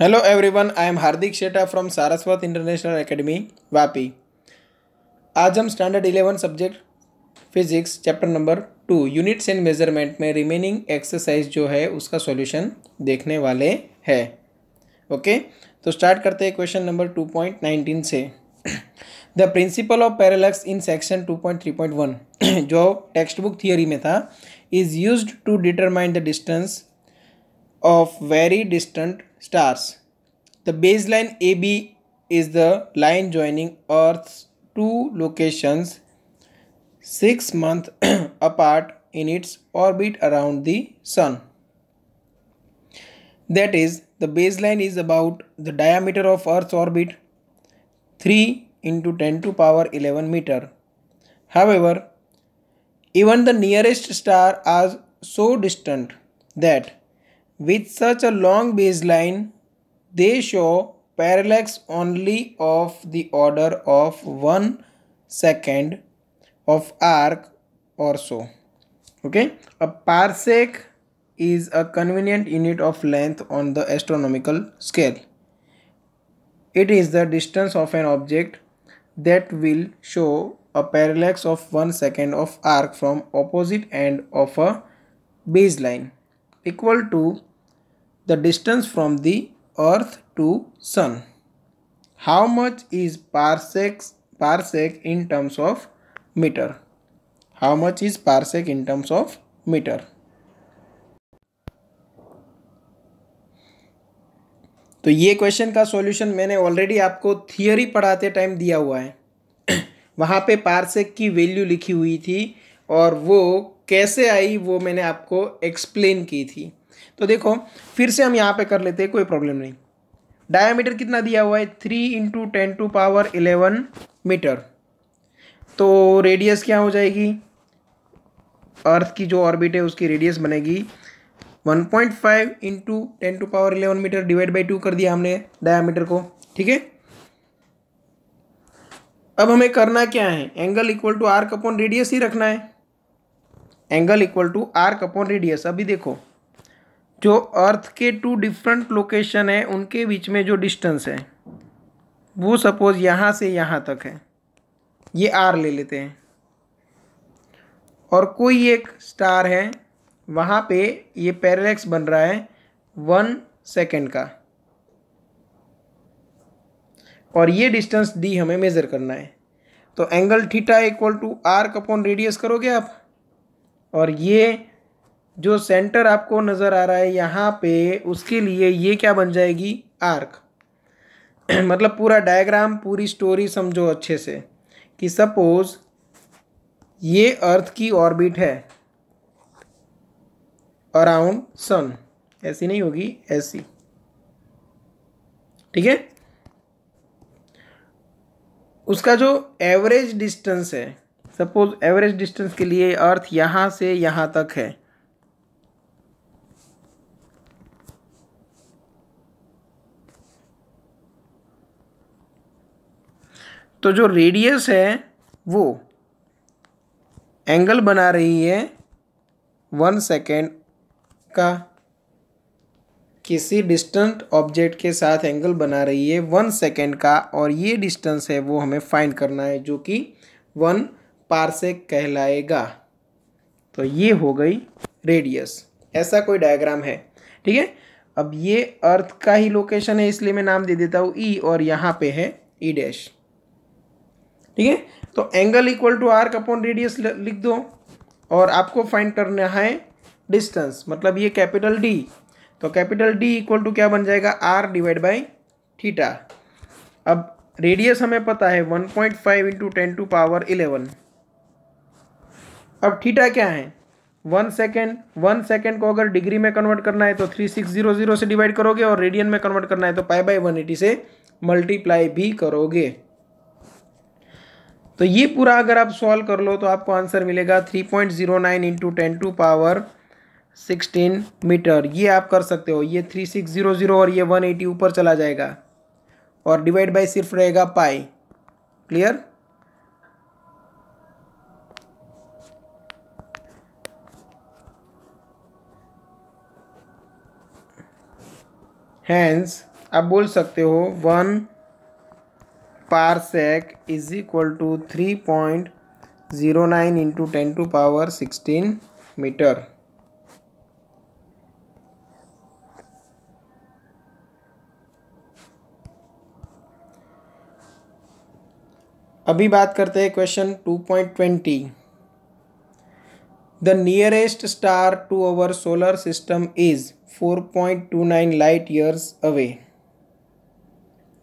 Hello everyone I am Hardik Sheta from Saraswat International Academy Vapi आज हम standard eleven subject physics chapter number two units and measurement में remaining exercise जो है उसका solution देखने वाले है ओके तो स्टार्ट करते हैं question number two point nineteen से the principle of parallax in section two point three point one जो टेक्स्ट बुक थियोरी में था is use to determine the distance of very distant stars. The baseline AB is the line joining Earth's two locations 6 months apart in its orbit around the Sun. That is, the baseline is about the diameter of Earth's orbit 3 into 10 to power 11 meter. However, even the nearest star are so distant that with such a long baseline, they show parallax only of the order of 1 second of arc or so. Okay, a parsec is a convenient unit of length on the astronomical scale. It is the distance of an object that will show a parallax of 1 second of arc from opposite end of a baseline. equal to the distance from the earth to sun. How much is parsec parsec in terms of meter? How much is parsec in terms of meter? तो ये question का solution मैंने already आपको theory पढ़ाते time दिया हुआ है वहाँ पे पारसेक की वैल्यू लिखी हुई थी और वो कैसे आई वो मैंने आपको एक्सप्लेन की थी तो देखो फिर से हम यहाँ पे कर लेते हैं कोई प्रॉब्लम नहीं डायमीटर कितना दिया हुआ है three into ten to power eleven metre तो रेडियस क्या हो जाएगी अर्थ की जो ऑर्बिट है उसकी रेडियस बनेगी 1.5 point five into ten to power eleven metre divide by two कर दिया हमने डायामीटर को ठीक है अब हमें करना क्या है angle equal to arc upon radius ही रखना है angle equal to arc upon radius अभी देखो जो अर्थ के टू डिफरेंट लोकेशन है उनके बीच में जो डिस्टेंस है वो सपोज यहाँ से यहाँ तक है ये आर ले लेते हैं और कोई एक स्टार है वहाँ पे ये पैरेलैक्स बन रहा है वन सेकेंड का और ये डिस्टेंस डी हमें मेज़र करना है तो angle theta equal to arc upon radius करोगे आप और ये जो सेंटर आपको नज़र आ रहा है यहाँ पे उसके लिए ये क्या बन जाएगी आर्क मतलब पूरा डायग्राम पूरी स्टोरी समझो अच्छे से कि सपोज़ ये अर्थ की ऑर्बिट है अराउंड सन ऐसी नहीं होगी ऐसी ठीक है उसका जो एवरेज डिस्टेंस है सपोज एवरेज डिस्टेंस के लिए अर्थ यहाँ से यहाँ तक है तो जो रेडियस है वो एंगल बना रही है वन सेकेंड का किसी डिस्टेंट ऑब्जेक्ट के साथ एंगल बना रही है वन सेकेंड का और ये डिस्टेंस है वो हमें फाइंड करना है जो कि वन पारसेक कहलाएगा तो ये हो गई रेडियस ऐसा कोई डायग्राम है ठीक है अब ये अर्थ का ही लोकेशन है इसलिए मैं नाम दे देता हूँ ई e और यहाँ पे है ई e डैश ठीक है तो angle equal to arc upon radius लिख दो और आपको फाइंड करना है डिस्टेंस मतलब ये कैपिटल डी तो कैपिटल डी इक्वल टू क्या बन जाएगा आर डिवाइड बाई थीटा अब रेडियस हमें पता है one point five into ten to power eleven अब थीटा क्या है वन सेकेंड वन सेकेंड को अगर डिग्री में कन्वर्ट करना है तो थ्री सिक्स जीरो जीरो से डिवाइड करोगे और रेडियन में कन्वर्ट करना है तो पाई बाई वन एटी से मल्टीप्लाई भी करोगे तो ये पूरा अगर आप सॉल्व कर लो तो आपको आंसर मिलेगा three point zero nine into ten to power sixteen metre ये आप कर सकते हो ये थ्री सिक्स जीरो जीरो और ये वन एटी ऊपर चला जाएगा और डिवाइड बाई सिर्फ रहेगा पाई क्लियर हैंस आप बोल सकते हो one parsec is equal to three point zero nine into ten to power sixteen metre अभी बात करते हैं question two point twenty the nearest star to our solar system is 4.29 light years away.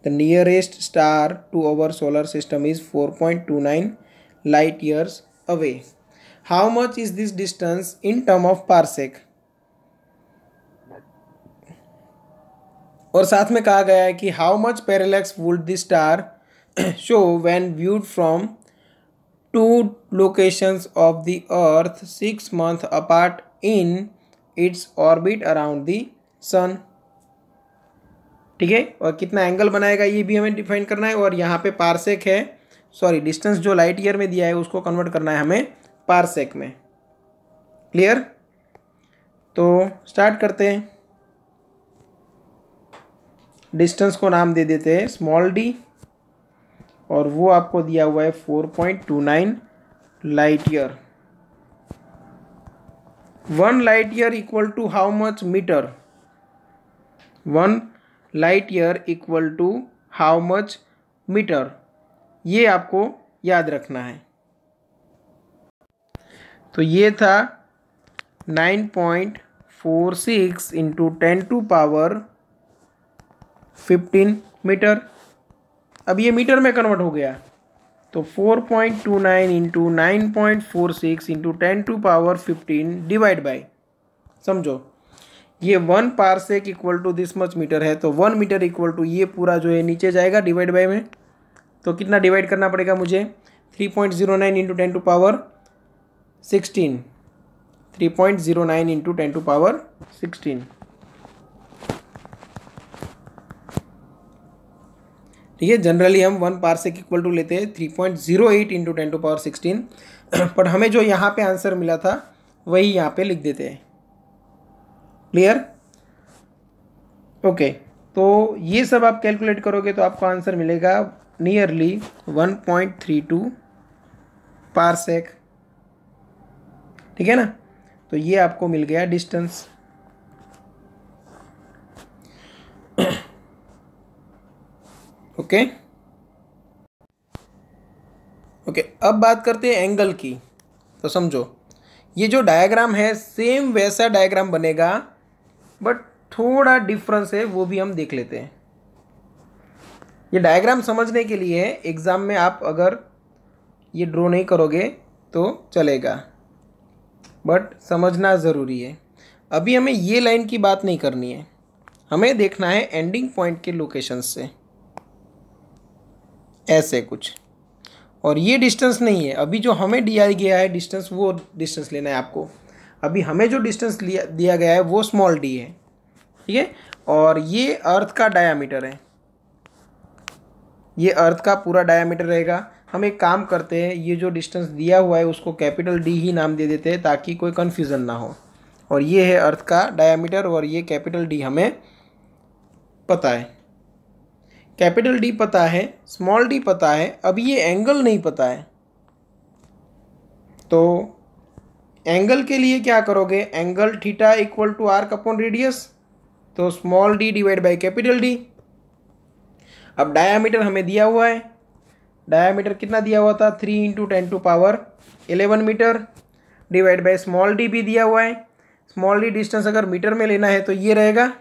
The nearest star to our solar system is 4.29 light years away. How much is this distance in term of parsec? और साथ में कहा गया है कि how much parallax would this star show when viewed from two locations of the earth 6 months apart in its orbit around the sun ठीक है और कितना एंगल बनाएगा ये भी हमें डिफाइन करना है और यहाँ पे पारसेक है सॉरी डिस्टेंस जो लाइट ईयर में दिया है उसको कन्वर्ट करना है हमें पारसेक में क्लियर तो स्टार्ट करते हैं डिस्टेंस को नाम दे देते हैं स्मॉल डी और वो आपको दिया हुआ है four point two nine light year one light year equal to how much metre one light year equal to how much metre ये आपको याद रखना है तो ये था nine point four six into ten to power fifteen metre अब ये मीटर में कन्वर्ट हो गया तो 4.29 point two nine into nine point four six into ten to power fifteen divide by समझो ये one parsec equal to this much metre है तो वन मीटर इक्वल टू ये पूरा जो है नीचे जाएगा डिवाइड बाय में तो कितना डिवाइड करना पड़ेगा मुझे three point zero nine into ten to power sixteen three point zero nine into ten to power sixteen ठीक है जनरली हम वन सेक इक्वल टू लेते हैं three point zero eight into ten to power sixteen पर हमें जो यहाँ पे आंसर मिला था वही यहाँ पे लिख देते हैं क्लियर ओके तो ये सब आप कैलकुलेट करोगे तो आपको आंसर मिलेगा nearly one point three two parsec ठीक है ना तो ये आपको मिल गया डिस्टेंस ओके ओके अब बात करते हैं एंगल की तो समझो ये जो डायग्राम है सेम वैसा डायग्राम बनेगा बट थोड़ा डिफरेंस है वो भी हम देख लेते हैं ये डायग्राम समझने के लिए एग्ज़ाम में आप अगर ये ड्रॉ नहीं करोगे तो चलेगा बट समझना ज़रूरी है अभी हमें ये लाइन की बात नहीं करनी है हमें देखना है एंडिंग पॉइंट के लोकेशन से ऐसे कुछ और ये डिस्टेंस नहीं है अभी जो हमें दिया गया है डिस्टेंस वो डिस्टेंस लेना है आपको अभी हमें जो डिस्टेंस लिया दिया गया है वो स्मॉल डी है ठीक है और ये अर्थ का डायामीटर है ये अर्थ का पूरा डायामीटर रहेगा हम एक काम करते हैं ये जो डिस्टेंस दिया हुआ है उसको कैपिटल डी ही नाम दे देते हैं ताकि कोई कन्फ्यूज़न ना हो और ये है अर्थ का डायामीटर और ये कैपिटल डी हमें पता है कैपिटल डी पता है स्मॉल डी पता है अब ये एंगल नहीं पता है तो एंगल के लिए क्या करोगे angle theta equal to arc upon radius तो small D divide by capital D अब डायामीटर हमें दिया हुआ है डायामीटर कितना दिया हुआ था three into ten to power eleven metre divide by small D भी दिया हुआ है स्मॉल डी डिस्टेंस अगर मीटर में लेना है तो ये रहेगा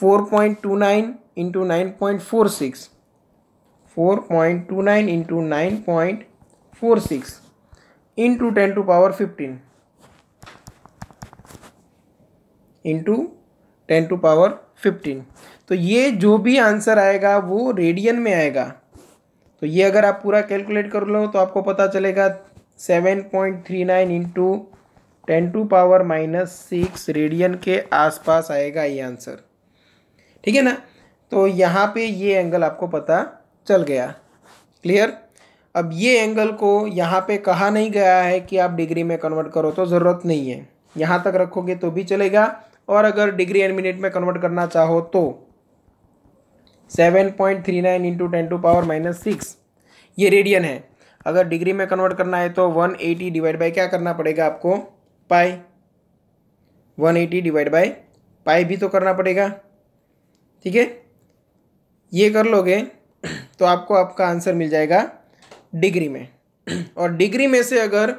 four point two nine into nine point four six four point two nine into nine point four six into ten to power fifteen into ten to power fifteen तो ये जो भी आंसर आएगा वो रेडियन में आएगा तो ये अगर आप पूरा कैलकुलेट कर लो तो आपको पता चलेगा seven point three nine into ten to power minus six radian के आसपास आएगा ये आंसर ठीक है ना तो यहाँ पे ये एंगल आपको पता चल गया क्लियर अब ये एंगल को यहाँ पे कहा नहीं गया है कि आप डिग्री में कन्वर्ट करो तो ज़रूरत नहीं है यहाँ तक रखोगे तो भी चलेगा और अगर डिग्री एंड मिनट में कन्वर्ट करना चाहो तो seven point three nine into ten to power minus six ये रेडियन है अगर डिग्री में कन्वर्ट करना है तो वन एटी डिवाइड बाई क्या करना पड़ेगा आपको pi one eighty divide by pi भी तो करना पड़ेगा ठीक है ये कर लोगे तो आपको आपका आंसर मिल जाएगा डिग्री में और डिग्री में से अगर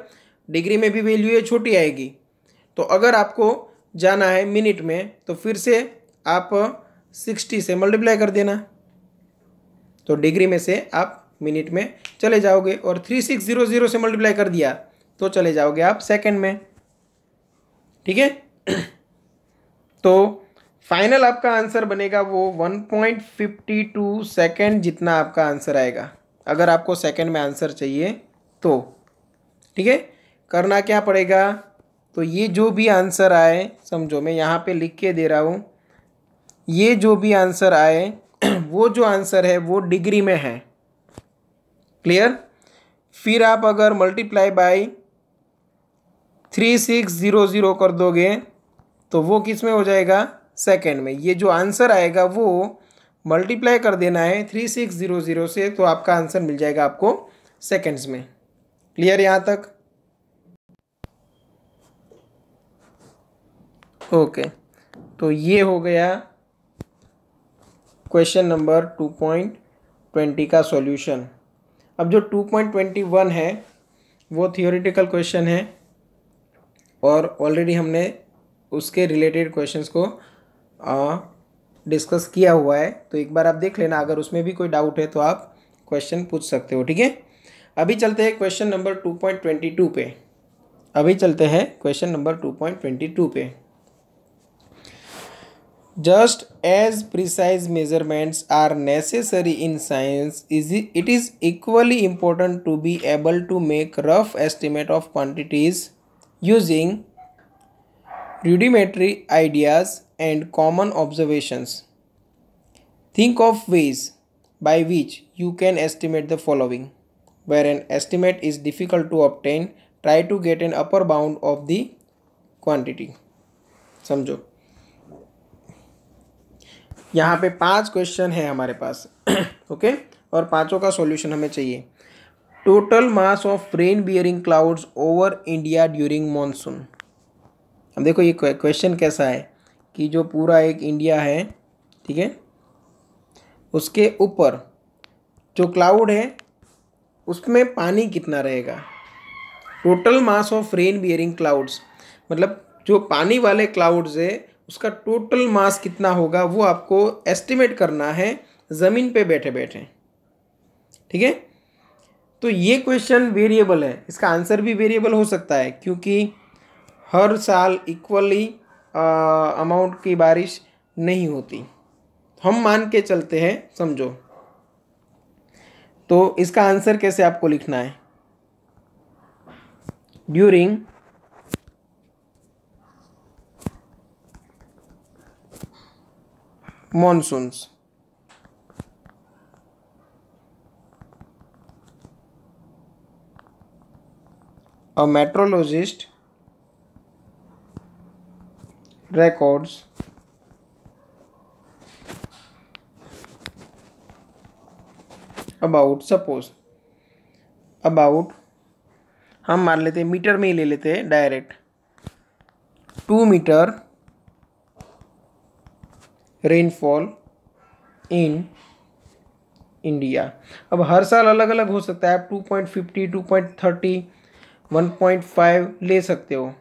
डिग्री में भी वैल्यू ये छोटी आएगी तो अगर आपको जाना है मिनट में तो फिर से आप सिक्सटी से मल्टीप्लाई कर देना तो डिग्री में से आप मिनट में चले जाओगे और थ्री सिक्स ज़ीरो ज़ीरो से मल्टीप्लाई कर दिया तो चले जाओगे आप सेकंड में ठीक है तो फाइनल आपका आंसर बनेगा वो 1.52 सेकेंड जितना आपका आंसर आएगा अगर आपको सेकेंड में आंसर चाहिए तो ठीक है करना क्या पड़ेगा तो ये जो भी आंसर आए समझो मैं यहाँ पे लिख के दे रहा हूँ ये जो भी आंसर आए वो जो आंसर है वो डिग्री में है क्लियर फिर आप अगर multiply by three six zero zero कर दोगे तो वो किस में हो जाएगा सेकेंड में ये जो आंसर आएगा वो मल्टीप्लाई कर देना है थ्री सिक्स ज़ीरो ज़ीरो से तो आपका आंसर मिल जाएगा आपको सेकेंड्स में क्लियर यहाँ तक ओके okay. तो ये हो गया question number two point twenty का सॉल्यूशन अब जो टू पॉइंट ट्वेंटी वन है वो थियोरिटिकल क्वेश्चन है और ऑलरेडी हमने उसके रिलेटेड क्वेश्चंस को डिस्कस किया हुआ है तो एक बार आप देख लेना अगर उसमें भी कोई डाउट है तो आप क्वेश्चन पूछ सकते हो ठीक है अभी चलते हैं question number two point twenty two पे अभी चलते हैं question number two point twenty two पे just as precise measurements are necessary in science is it is equally important to be able to make rough estimate of quantities using rudimentary ideas and common observations. Think of ways by which you can estimate the following. Where an estimate is difficult to obtain, try to get an upper bound of the quantity. समझो यहाँ पे पांच question है हमारे पास okay और पांचों का solution हमें चाहिए total mass of rain bearing clouds over India during monsoon अब देखो ये क्वेश्चन कैसा है कि जो पूरा एक इंडिया है ठीक है उसके ऊपर जो क्लाउड है उसमें पानी कितना रहेगा total mass of rain bearing clouds मतलब जो पानी वाले क्लाउड्स है उसका टोटल मास कितना होगा वो आपको एस्टिमेट करना है ज़मीन पे बैठे बैठे ठीक है तो ये क्वेश्चन वेरिएबल है इसका आंसर भी वेरिएबल हो सकता है क्योंकि हर साल इक्वली अमाउंट की बारिश नहीं होती हम मान के चलते हैं समझो तो इसका आंसर कैसे आपको लिखना है during monsoon a meteorologist records about suppose about हम मान लेते हैं मीटर में ही ले लेते हैं direct two metre rainfall in India अब हर साल अलग अलग हो सकता है आप two point fifty two point thirty one point five ले सकते हो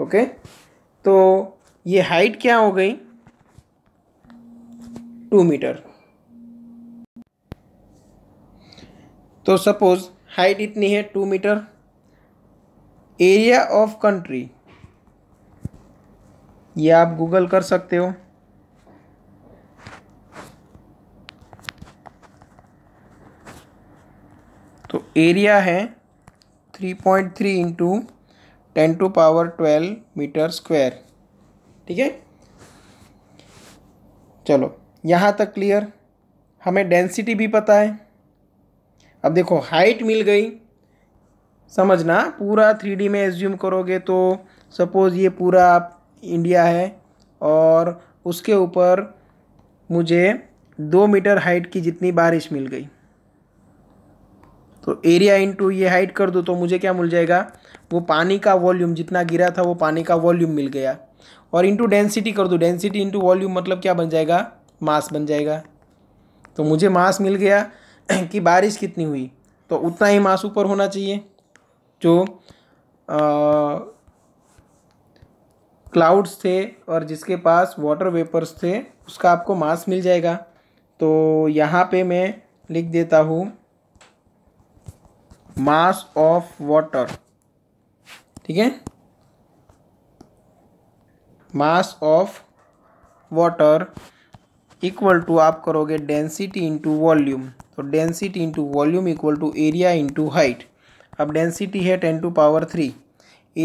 ओके तो ये हाइट क्या हो गई टू मीटर तो सपोज हाइट इतनी है two metre area of country ये आप गूगल कर सकते हो तो एरिया है three point three into ten to power twelve metre square ठीक है चलो यहाँ तक क्लियर हमें डेंसिटी भी पता है अब देखो हाइट मिल गई समझना पूरा थ्री डी में एज्यूम करोगे तो सपोज़ ये पूरा आप इंडिया है और उसके ऊपर मुझे दो मीटर हाइट की जितनी बारिश मिल गई तो एरिया इनटू ये हाइट कर दो तो मुझे क्या मिल जाएगा वो पानी का वॉल्यूम जितना गिरा था वो पानी का वॉल्यूम मिल गया और इंटू डेंसिटी कर दो डेंसिटी इंटू वॉल्यूम मतलब क्या बन जाएगा मास बन जाएगा तो मुझे मास मिल गया कि बारिश कितनी हुई तो उतना ही मास ऊपर होना चाहिए जो क्लाउड्स थे और जिसके पास वाटर वेपर्स थे उसका आपको मास मिल जाएगा तो यहाँ पे मैं लिख देता हूँ मास ऑफ वाटर ठीक है mass of water equal to आप करोगे डेंसिटी इंटू वॉल्यूम तो density into volume equal to area into height अब डेंसिटी है ten to power three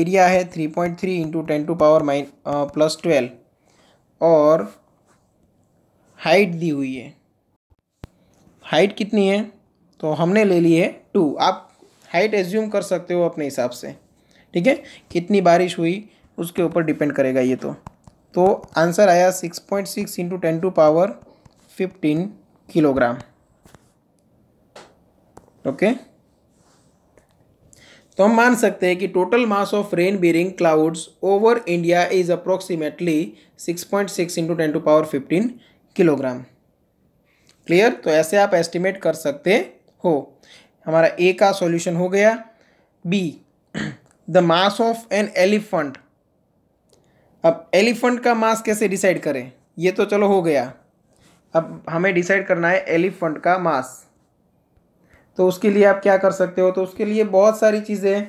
area है three point three into ten to power minus plus twelve और height दी हुई है हाइट कितनी है तो हमने ले ली है टू आप हाइट एज्यूम कर सकते हो अपने हिसाब से ठीक है कितनी बारिश हुई उसके ऊपर डिपेंड करेगा ये तो तो आंसर आया six point six into ten to power fifteen kilogram okay तो हम मान सकते हैं कि total mass of rain bearing clouds over India is approximately six point six into ten to power fifteen kilogram clear तो ऐसे आप एस्टिमेट कर सकते हो हमारा ए का सॉल्यूशन हो गया B the mass of an elephant अब एलिफेंट का मास कैसे डिसाइड करें ये तो चलो हो गया अब हमें डिसाइड करना है एलिफेंट का मास तो उसके लिए आप क्या कर सकते हो तो उसके लिए बहुत सारी चीज़ें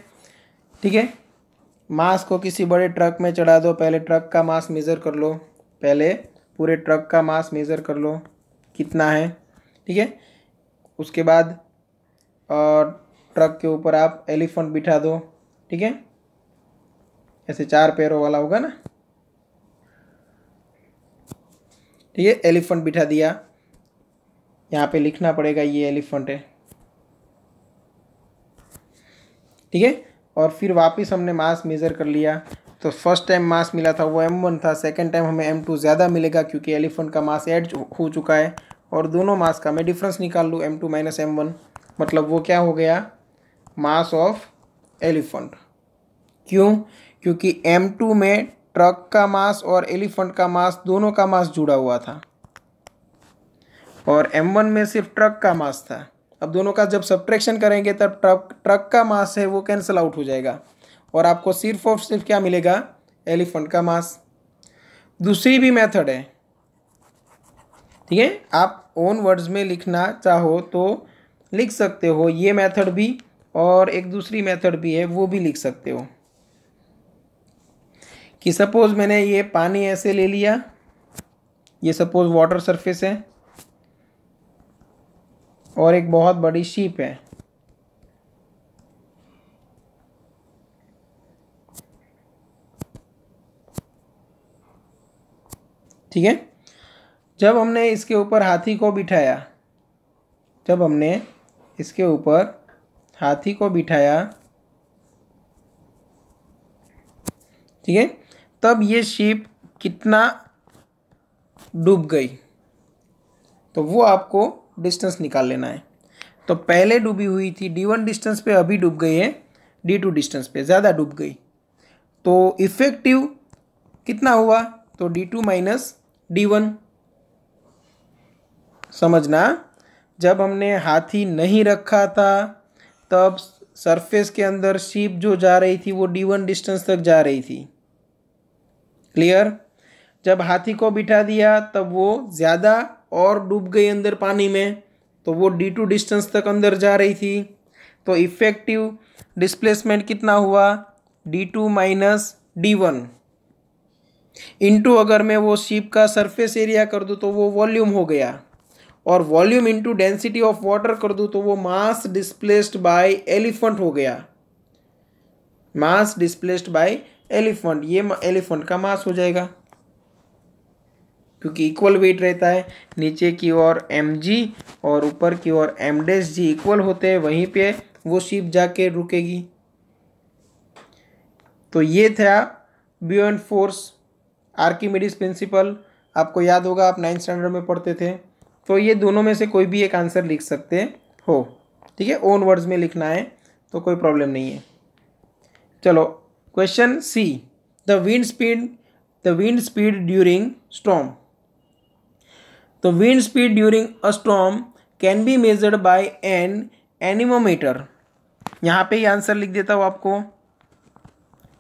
ठीक है मास को किसी बड़े ट्रक में चढ़ा दो पहले ट्रक का मास मेज़र कर लो पहले पूरे ट्रक का मास मेज़र कर लो कितना है ठीक है उसके बाद और ट्रक के ऊपर आप एलिफेंट बिठा दो ठीक है ऐसे चार पैरों वाला होगा ना ठीक है एलिफेंट बिठा दिया यहाँ पे लिखना पड़ेगा ये एलिफेंट है ठीक है और फिर वापस हमने मास मेज़र कर लिया तो फर्स्ट टाइम मास मिला था वो एम वन था सेकेंड टाइम हमें एम टू ज़्यादा मिलेगा क्योंकि एलिफेंट का मास ऐड हो चुका है और दोनों मास का मैं डिफरेंस निकाल लूँ M two minus M one मतलब वो क्या हो गया मास ऑफ एलिफेंट क्यों क्योंकि एम टू में ट्रक का मास और एलिफेंट का मास दोनों का मास जुड़ा हुआ था और एम वन में सिर्फ ट्रक का मास था अब दोनों का जब सब्ट्रैक्शन करेंगे तब ट्रक ट्रक का मास है वो कैंसिल आउट हो जाएगा और आपको सिर्फ और सिर्फ क्या मिलेगा एलिफेंट का मास दूसरी भी मेथड है ठीक है आप ओन वर्ड्स में लिखना चाहो तो लिख सकते हो ये मेथड भी और एक दूसरी मेथड भी है वो भी लिख सकते हो कि सपोज़ मैंने ये पानी ऐसे ले लिया ये सपोज़ वाटर सरफेस है और एक बहुत बड़ी शीप है ठीक है जब हमने इसके ऊपर हाथी को बिठाया जब हमने इसके ऊपर हाथी को बिठाया ठीक है तब ये शिप कितना डूब गई तो वो आपको डिस्टेंस निकाल लेना है तो पहले डूबी हुई थी डी वन डिस्टेंस पे अभी डूब गई है डी टू डिस्टेंस पे ज़्यादा डूब गई तो इफ़ेक्टिव कितना हुआ तो D two minus D one समझना जब हमने हाथी नहीं रखा था तब सरफेस के अंदर शिप जो जा रही थी वो डी वन डिस्टेंस तक जा रही थी क्लियर जब हाथी को बिठा दिया तब वो ज़्यादा और डूब गई अंदर पानी में तो वो डी टू डिस्टेंस तक अंदर जा रही थी तो इफ़ेक्टिव डिस्प्लेसमेंट कितना हुआ D two minus D one into अगर मैं वो शिप का सरफेस एरिया कर दूँ तो वो वॉल्यूम हो गया और volume into density of water कर दूं तो वो मास डिस्प्लेस्ड बाय एलिफेंट हो गया मास डिस्प्लेस्ड बाय एलिफेंट ये एलिफेंट का मास हो जाएगा क्योंकि इक्वल वेट रहता है नीचे की ओर एम जी और ऊपर की ओर एम जी इक्वल होते हैं वहीं पे वो शिप जाके रुकेगी तो ये था बियॉन्ड फोर्स आर्किमिडीज प्रिंसिपल आपको याद होगा आप नाइन्थ स्टैंडर्ड में पढ़ते थे तो ये दोनों में से कोई भी एक आंसर लिख सकते हो ठीक है ओन वर्ड्स में लिखना है तो कोई प्रॉब्लम नहीं है चलो question C the wind speed the wind speed during storm तो wind speed during a storm can be measured by an anemometer यहाँ पे ही आंसर लिख देता हूँ आपको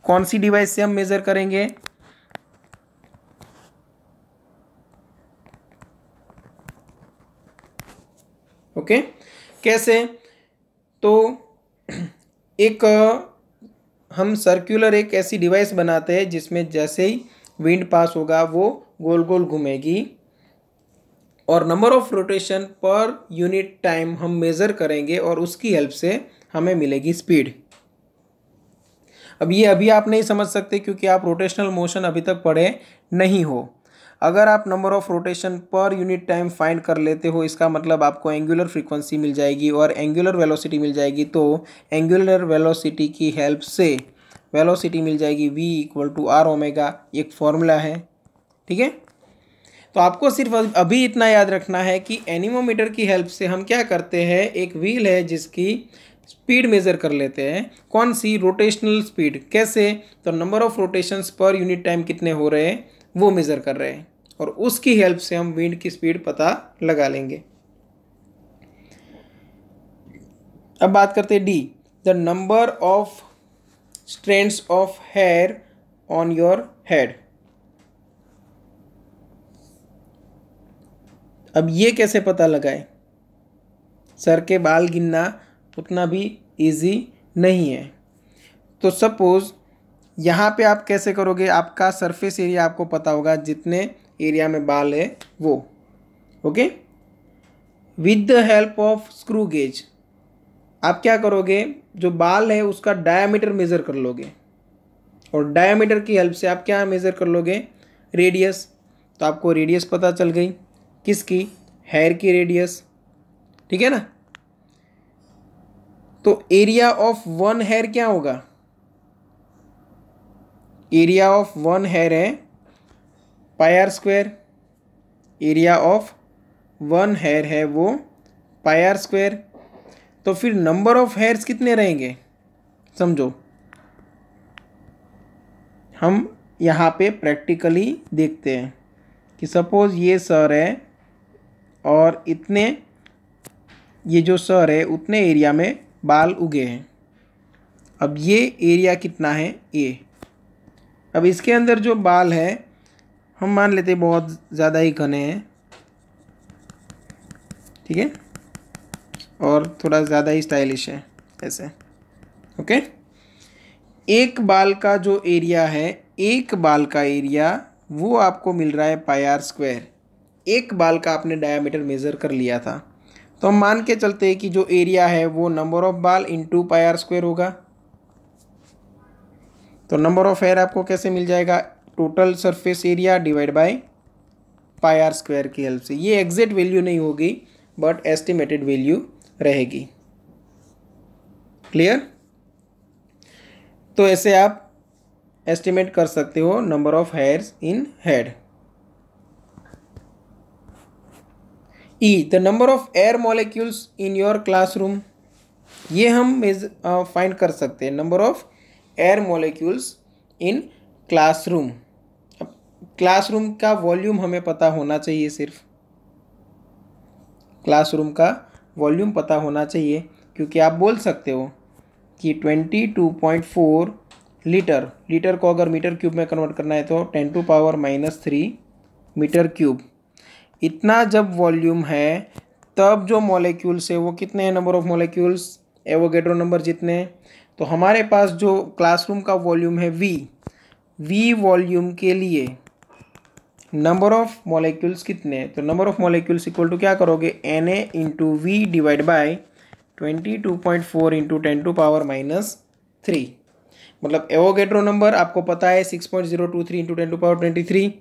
कौन सी डिवाइस से हम मेज़र करेंगे ओके कैसे तो एक हम सर्कुलर एक ऐसी डिवाइस बनाते हैं जिसमें जैसे ही विंड पास होगा वो गोल गोल घूमेगी और number of rotation per unit time हम मेज़र करेंगे और उसकी हेल्प से हमें मिलेगी स्पीड अब ये अभी आप नहीं समझ सकते क्योंकि आप रोटेशनल मोशन अभी तक पढ़े नहीं हो अगर आप number of rotation per unit time find कर लेते हो इसका मतलब आपको एंगुलर फ्रीक्वेंसी मिल जाएगी और एंगुलर वेलोसिटी मिल जाएगी तो एंगुलर वेलोसिटी की हेल्प से वेलोसिटी मिल जाएगी V equal to R omega एक फॉर्मूला है ठीक है तो आपको सिर्फ अभी इतना याद रखना है कि एनिमोमीटर की हेल्प से हम क्या करते हैं एक व्हील है जिसकी स्पीड मेज़र कर लेते हैं कौन सी रोटेशनल स्पीड कैसे तो number of rotations per unit time कितने हो रहे हैं वो मेज़र कर रहे हैं और उसकी हेल्प से हम विंड की स्पीड पता लगा लेंगे अब बात करते हैं the the number of strands of hair on your head अब ये कैसे पता लगाए सर के बाल गिनना उतना भी इजी नहीं है तो सपोज़ यहाँ पे आप कैसे करोगे आपका सरफेस एरिया आपको पता होगा जितने एरिया में बाल है वो okay with the help of screw gauge आप क्या करोगे जो बाल है उसका डायामीटर मेज़र कर लोगे और डायामीटर की हेल्प से आप क्या मेज़र कर लोगे रेडियस तो आपको रेडियस पता चल गई किसकी हेयर की रेडियस ठीक है ना तो एरिया ऑफ वन हेयर क्या होगा एरिया ऑफ वन हेयर है pi r square area of one hair है वो पायर स्क्वायर तो फिर नंबर ऑफ हेयर्स कितने रहेंगे समझो हम यहाँ पे प्रैक्टिकली देखते हैं कि सपोज़ ये सर है और इतने ये जो सर है उतने एरिया में बाल उगे हैं अब ये एरिया कितना है ए अब इसके अंदर जो बाल है हम मान लेते बहुत ज़्यादा ही घने हैं ठीक है और थोड़ा ज़्यादा ही स्टाइलिश है ऐसे ओके एक बाल का जो एरिया है एक बाल का एरिया वो आपको मिल रहा है पायर आर स्क्वायर एक बाल का आपने डायामीटर मेज़र कर लिया था तो हम मान के चलते हैं कि जो एरिया है वो नंबर ऑफ बाल इंटू पाई आर स्क्वायर होगा तो नंबर ऑफ एयर आपको कैसे मिल जाएगा total surface area divide by pi r square की हेल्प से ये एग्जैक्ट वैल्यू नहीं होगी बट एस्टिमेटेड वैल्यू रहेगी क्लियर तो ऐसे आप एस्टिमेट कर सकते हो number of hairs in head ई the number of air molecules in your classroom ये हम फाइंड कर सकते हैं number of air molecules in classroom अब क्लासरूम का वॉल्यूम हमें पता होना चाहिए सिर्फ क्लासरूम का वॉल्यूम पता होना चाहिए क्योंकि आप बोल सकते हो कि twenty two point four litre litre को अगर मीटर क्यूब में कन्वर्ट करना है तो ten to power minus three metre cube इतना जब वॉल्यूम है तब जो मॉलिक्यूल्स है वो कितने हैं number of molecules Avogadro number जितने तो हमारे पास जो क्लासरूम का वॉल्यूम है वी वी वॉल्यूम के लिए नंबर ऑफ मॉलिक्यूल्स कितने हैं तो number of molecules equal to क्या करोगे N A into V divide by twenty two point four into ten to power minus three मतलब एवोगेट्रो नंबर आपको पता है six point zero two three into ten to power twenty three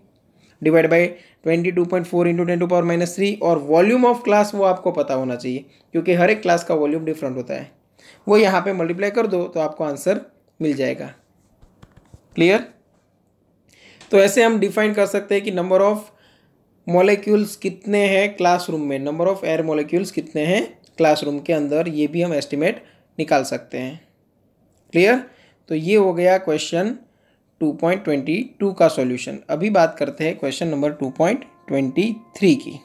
divide by twenty two point four into ten to power minus three और volume of class वो आपको पता होना चाहिए क्योंकि हर एक क्लास का वॉल्यूम डिफरेंट होता है वो यहाँ पे मल्टीप्लाई कर दो तो आपको आंसर मिल जाएगा क्लियर तो ऐसे हम डिफाइन कर सकते हैं कि नंबर ऑफ मोलिक्यूल्स कितने हैं क्लासरूम में नंबर ऑफ एयर मोलिक्यूल्स कितने हैं क्लासरूम के अंदर ये भी हम एस्टिमेट निकाल सकते हैं क्लियर तो ये हो गया क्वेश्चन 2.22 का सॉल्यूशन अभी बात करते हैं क्वेश्चन नंबर 2.23 की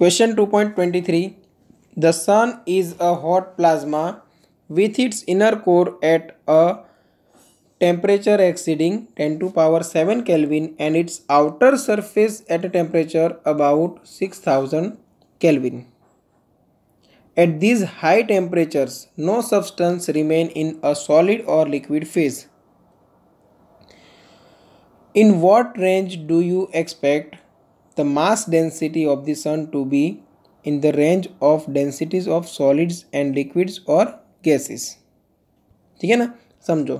Question 2.23 The sun is a hot plasma with its inner core at a temperature exceeding 10 to power 7 Kelvin and its outer surface at a temperature about 6000 Kelvin. At these high temperatures, no substance remain in a solid or liquid phase. In what range do you expect the mass density of the sun to be in the range of densities of solids and liquids और gases ठीक है ना समझो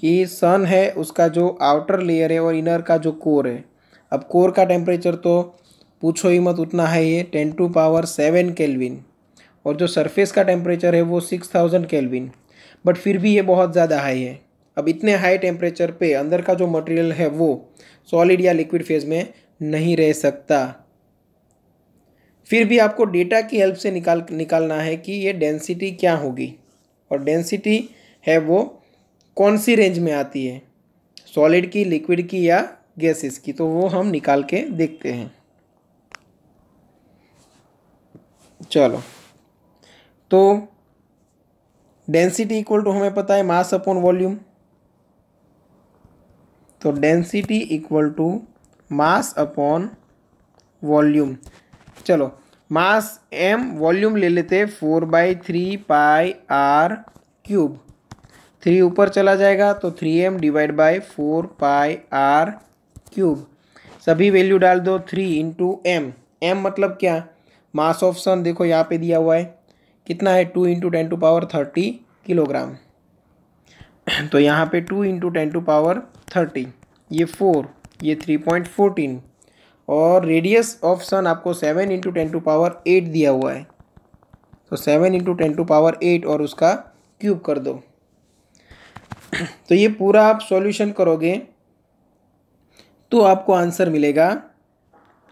कि सन है उसका जो outer layer है और इनर का जो कोर है अब कोर का टेम्परेचर तो पूछो ही मत उतना है ये ten to power seven kelvin और जो सरफेस का टेम्परेचर है वो सिक्स थाउजेंड केल्विन बट फिर भी ये बहुत ज़्यादा हाई है अब इतने हाई टेम्परेचर पे अंदर का जो मटेरियल है वो सॉलिड या लिक्विड फेज़ में नहीं रह सकता फिर भी आपको डेटा की हेल्प से निकाल निकालना है कि ये डेंसिटी क्या होगी और डेंसिटी है वो कौन सी रेंज में आती है सॉलिड की लिक्विड की या गैसेस की तो वो हम निकाल के देखते हैं चलो तो डेंसिटी इक्वल टू हमें पता है मास अपॉन वॉल्यूम तो density equal to mass upon volume चलो मास एम वॉल्यूम ले लेते हैं four by three pi r cube three ऊपर चला जाएगा तो three M divide by four pi r cube सभी वैल्यू डाल दो थ्री इंटू एम एम मतलब क्या मास ऑफ सन देखो यहाँ पे दिया हुआ है कितना है two into ten to power thirty kilogram तो यहाँ पे two into ten to power thirty ये फोर ये थ्री पॉइंट फोर्टीन और रेडियस ऑफ सन आपको seven into ten to power eight दिया हुआ है तो seven into ten to power eight और उसका क्यूब कर दो तो ये पूरा आप सॉल्यूशन करोगे तो आपको आंसर मिलेगा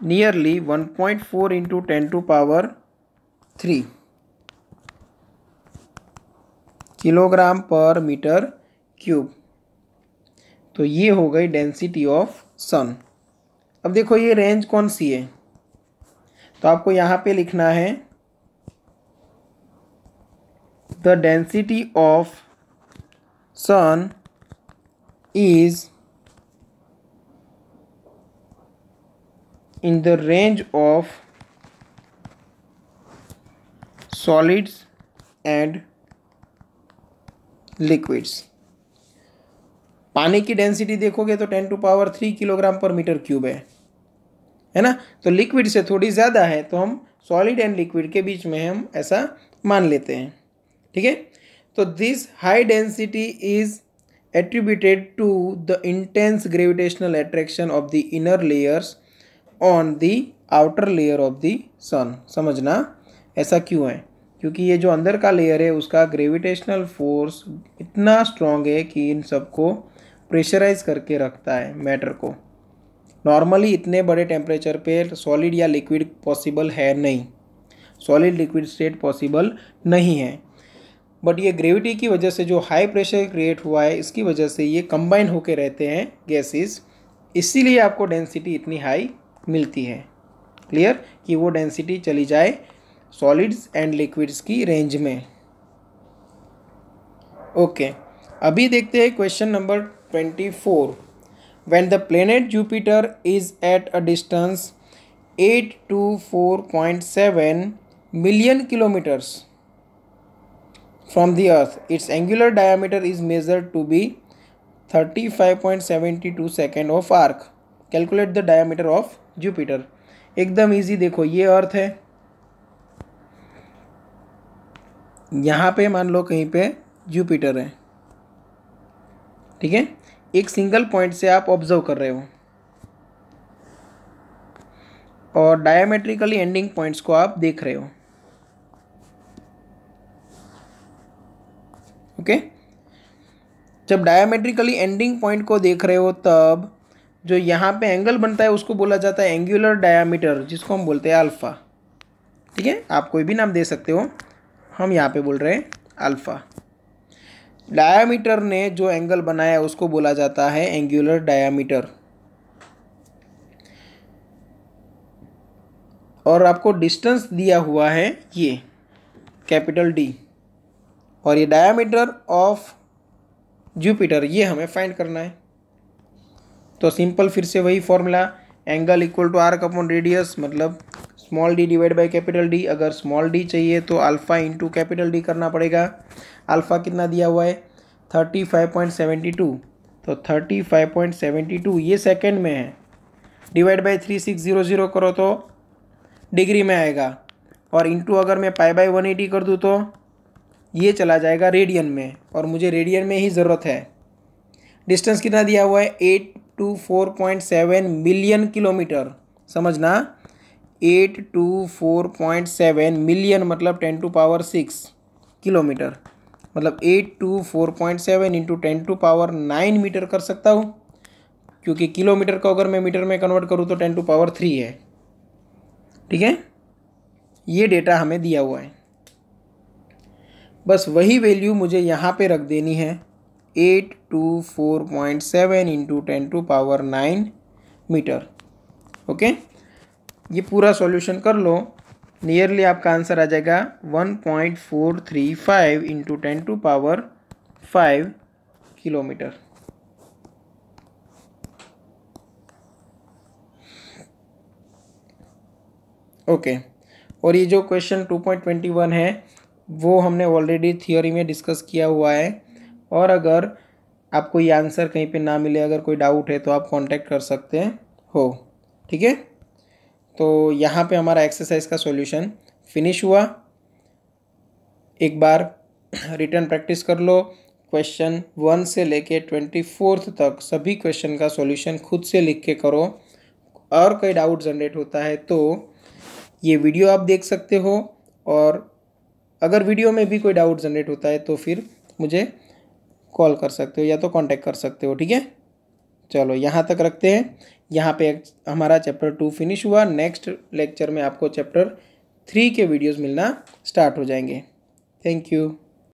nearly one point four into ten to power three kilogram per metre cube तो ये हो गई डेंसिटी ऑफ सन अब देखो ये रेंज कौन सी है तो आपको यहाँ पे लिखना है the density of sun is in the range of solids and liquids पानी की डेंसिटी देखोगे तो ten to power three kilogram per metre cube है है ना तो लिक्विड से थोड़ी ज़्यादा है तो हम सॉलिड एंड लिक्विड के बीच में हम ऐसा मान लेते हैं ठीक है तो this high density is attributed to the intense gravitational attraction of the inner layers on the outer layer of the sun समझना ऐसा क्यों है क्योंकि ये जो अंदर का लेयर है उसका ग्रेविटेशनल फोर्स इतना स्ट्रॉन्ग है कि इन सबको प्रेशराइज करके रखता है मैटर को नॉर्मली इतने बड़े टेम्परेचर पे सॉलिड या लिक्विड पॉसिबल है नहीं सॉलिड लिक्विड स्टेट पॉसिबल नहीं है बट ये ग्रेविटी की वजह से जो हाई प्रेशर क्रिएट हुआ है इसकी वजह से ये कंबाइन होके रहते हैं गैसेस इसीलिए आपको डेंसिटी इतनी हाई मिलती है क्लियर कि वो डेंसिटी चली जाए सॉलिड्स एंड लिक्विड्स की रेंज में ओके okay. अभी देखते हैं question number 24 when the planet Jupiter is at a distance 8 to 4.7 million kilometers from the earth its angular diameter is measured to be 35.72 second of arc calculate the diameter of Jupiter एकदम easy देखो ये अर्थ है यहाँ पे मान लो कहीं पे Jupiter है ठीक है एक सिंगल पॉइंट से आप ऑब्जर्व कर रहे हो और डायमेट्रिकली एंडिंग पॉइंट्स को आप देख रहे हो ओके जब डायमेट्रिकली एंडिंग पॉइंट को देख रहे हो तब जो यहाँ पे एंगल बनता है उसको बोला जाता है एंगुलर डायामीटर जिसको हम बोलते हैं अल्फ़ा ठीक है आप कोई भी नाम दे सकते हो हम यहाँ पे बोल रहे हैं अल्फ़ा डायामीटर ने जो एंगल बनाया उसको बोला जाता है एंगुलर डायामीटर और आपको डिस्टेंस दिया हुआ है ये कैपिटल डी और ये डायामीटर ऑफ जुपिटर ये हमें फाइंड करना है तो सिंपल फिर से वही formula angle equal to arc upon radius मतलब small D divide by capital D अगर स्मॉल डी चाहिए तो अल्फ़ा इंटू कैपिटल डी करना पड़ेगा अल्फ़ा कितना दिया हुआ है thirty five point seventy two तो thirty five point seventy two ये सेकेंड में है divide by three six zero zero करो तो डिग्री में आएगा और इंटू अगर मैं पाई बाई वन एटी कर दूँ तो ये चला जाएगा रेडियन में और मुझे रेडियन में ही ज़रूरत है डिस्टेंस कितना दिया हुआ है eight two four point seven million kilometre समझना eight two four point seven million मतलब ten to power six kilometre मतलब eight two four point seven into ten to power nine metre कर सकता हूँ क्योंकि किलोमीटर को अगर मैं मीटर में कन्वर्ट करूँ तो टेन टू पावर थ्री है ठीक है ये डेटा हमें दिया हुआ है बस वही वैल्यू मुझे यहाँ पे रख देनी है eight two four point seven into ten to power nine metre okay ये पूरा सॉल्यूशन कर लो नियरली आपका आंसर आ जाएगा one point four three five into ten to power five kilometre okay और ये जो question two point twenty one है वो हमने ऑलरेडी थियोरी में डिस्कस किया हुआ है और अगर आपको ये आंसर कहीं पे ना मिले अगर कोई डाउट है तो आप कांटेक्ट कर सकते हो ठीक है तो यहाँ पे हमारा एक्सरसाइज का सॉल्यूशन फिनिश हुआ एक बार रिटर्न प्रैक्टिस कर लो क्वेश्चन वन से लेके ट्वेंटी फोर्थ तक सभी क्वेश्चन का सॉल्यूशन खुद से लिख के करो और कोई डाउट जनरेट होता है तो ये वीडियो आप देख सकते हो और अगर वीडियो में भी कोई डाउट जनरेट होता है तो फिर मुझे कॉल कर सकते हो या तो कॉन्टेक्ट कर सकते हो ठीक है चलो यहाँ तक रखते हैं यहाँ पे हमारा चैप्टर टू फिनिश हुआ नेक्स्ट लेक्चर में आपको चैप्टर थ्री के वीडियोज़ मिलना स्टार्ट हो जाएंगे थैंक यू